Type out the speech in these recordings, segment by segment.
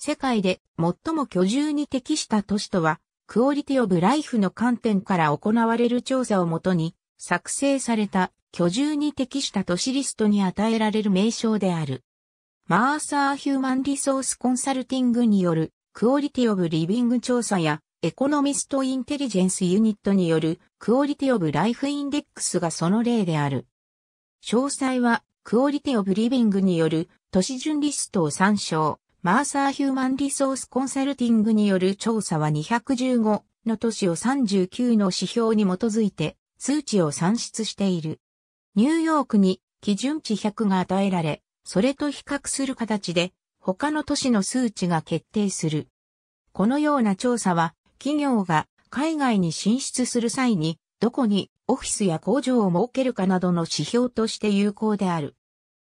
世界で最も居住に適した都市とは、クオリティオブライフの観点から行われる調査をもとに、作成された居住に適した都市リストに与えられる名称である。マーサーヒューマンリソースコンサルティングによるクオリティオブリビング調査やエコノミストインテリジェンスユニットによるクオリティオブライフインデックスがその例である。詳細はクオリティオブリビングによる都市順リストを参照。マーサーヒューマンリソースコンサルティングによる調査は215の都市を39の指標に基づいて数値を算出している。ニューヨークに基準値100が与えられ、それと比較する形で他の都市の数値が決定する。このような調査は企業が海外に進出する際にどこにオフィスや工場を設けるかなどの指標として有効である。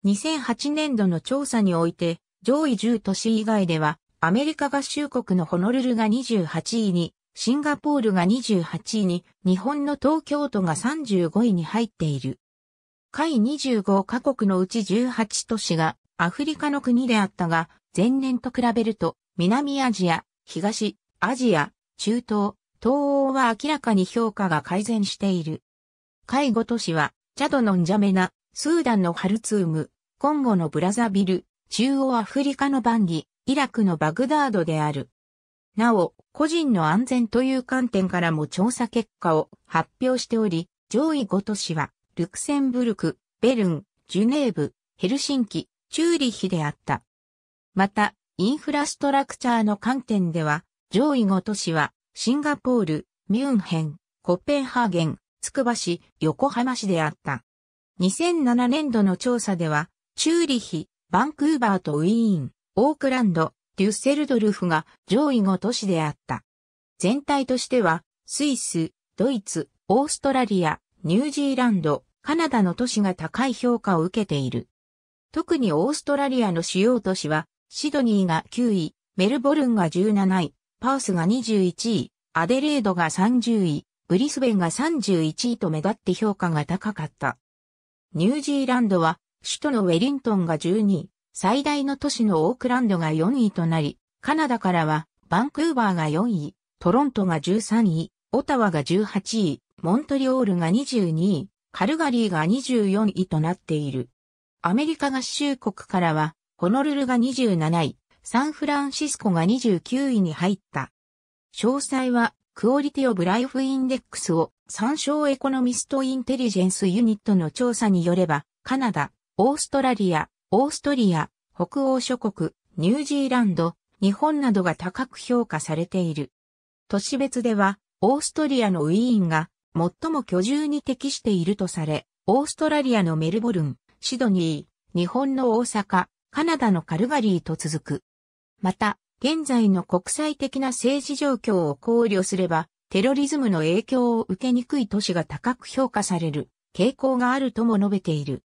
2008年度の調査において上位10都市以外では、アメリカ合衆国のホノルルが28位に、シンガポールが28位に、日本の東京都が35位に入っている。下位25カ国のうち18都市がアフリカの国であったが、前年と比べると、南アジア、東、アジア、中東、東欧は明らかに評価が改善している。下位5都市は、チャドのンジャメナ、スーダンのハルツーム、コンゴのブラザビル、中央アフリカのバンギ、イラクのバグダードである。なお、個人の安全という観点からも調査結果を発表しており、上位5都市は、ルクセンブルク、ベルン、ジュネーブ、ヘルシンキ、チューリヒであった。また、インフラストラクチャーの観点では、上位5都市は、シンガポール、ミュンヘン、コペンハーゲン、つくば市、横浜市であった。2007年度の調査では、チューリヒ、バンクーバーとウィーン、オークランド、デュッセルドルフが上位5都市であった。全体としては、スイス、ドイツ、オーストラリア、ニュージーランド、カナダの都市が高い評価を受けている。特にオーストラリアの主要都市は、シドニーが9位、メルボルンが17位、パースが21位、アデレードが30位、ブリスベンが31位と目立って評価が高かった。ニュージーランドは首都のウェリントンが12位、最大の都市のオークランドが4位となり、カナダからは、バンクーバーが4位、トロントが13位、オタワが18位、モントリオールが22位、カルガリーが24位となっている。アメリカ合衆国からは、ホノルルが27位、サンフランシスコが29位に入った。詳細は、クオリティオブライフインデックスを参照エコノミストインテリジェンスユニットの調査によれば、カナダ、オーストラリア、オーストリア、北欧諸国、ニュージーランド、日本などが高く評価されている。都市別では、オーストリアのウィーンが最も居住に適しているとされ、オーストラリアのメルボルン、シドニー、日本の大阪、カナダのカルガリーと続く。また、現在の国際的な政治状況を考慮すれば、テロリズムの影響を受けにくい都市が高く評価される傾向があるとも述べている。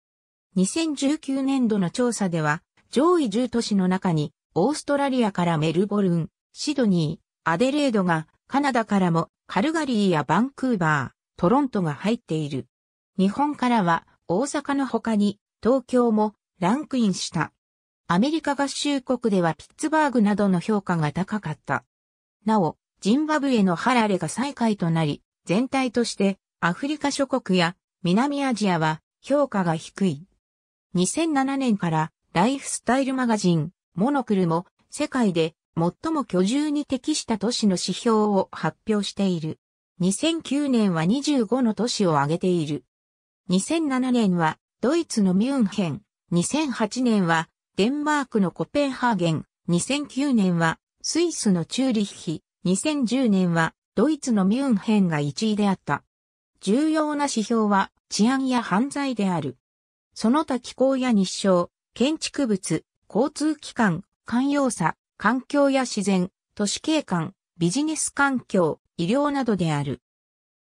2019年度の調査では、上位10都市の中に、オーストラリアからメルボルン、シドニー、アデレードが、カナダからも、カルガリーやバンクーバー、トロントが入っている。日本からは、大阪の他に、東京も、ランクインした。アメリカ合衆国ではピッツバーグなどの評価が高かった。なお、ジンバブエのハラレが最下位となり、全体としてアフリカ諸国や南アジアは評価が低い。2007年からライフスタイルマガジン、モノクルも世界で最も居住に適した都市の指標を発表している。2009年は25の都市を挙げている。2007年はドイツのミュンヘン、2008年はデンマークのコペンハーゲン、2009年はスイスのチューリッヒ、2010年はドイツのミュンヘンが1位であった。重要な指標は治安や犯罪である。その他気候や日照、建築物、交通機関、寛容さ、環境や自然、都市景観、ビジネス環境、医療などである。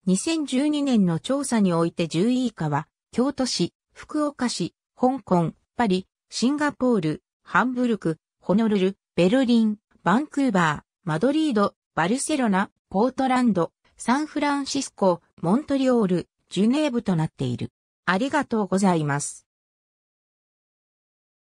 2012年の調査において10位以下は、京都市、福岡市、香港、パリ、シンガポール、ハンブルク、ホノルル、ベルリン、バンクーバー、マドリード、バルセロナ、ポートランド、サンフランシスコ、モントリオール、ジュネーブとなっている。ありがとうございます。